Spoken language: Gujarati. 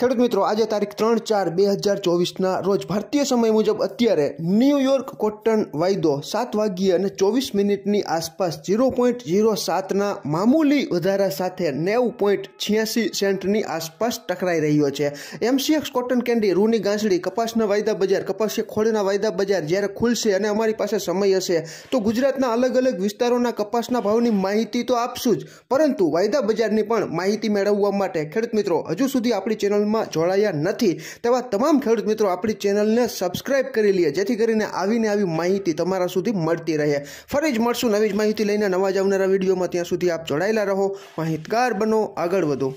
ખેડૂત મિત્રો આજે તારીખ ત્રણ ચાર બે હજાર ચોવીસના રોજ ભારતીય સમય મુજબ અત્યારે ન્યૂયોર્ક કોટન વાયદો સાત વાગ્યે અને ચોવીસ મિનિટની આસપાસ ઝીરો પોઈન્ટ ઝીરો સાતના મામૂલી વધારા સાથે નેવ પોઈન્ટ છ્યાસી સેન્ટની આસપાસ ટકરાઈ રહ્યો છે એમસીએક્સ કોટન કેન્ડી રૂની ગાંસડી કપાસના વાયદા બજાર કપાસી ખોળના વાયદા બજાર જ્યારે ખુલશે અને અમારી પાસે સમય હશે તો ગુજરાતના અલગ અલગ વિસ્તારોના કપાસના ભાવની માહિતી તો આપશું જ પરંતુ વાયદા બજારની પણ માહિતી મેળવવા માટે ખેડૂત મિત્રો હજુ સુધી આપણી ચેનલ ચેનલમાં જોડાયા નથી તેવા તમામ ખેડૂત મિત્રો આપણી ચેનલને સબસ્ક્રાઇબ કરી લઈએ જેથી કરીને આવીને આવી માહિતી તમારા સુધી મળતી રહે ફરી જ મળશું નવી જ માહિતી લઈને નવા જ આવનારા વિડીયોમાં ત્યાં સુધી આપ જોડાયેલા રહો માહિતગાર બનો આગળ વધો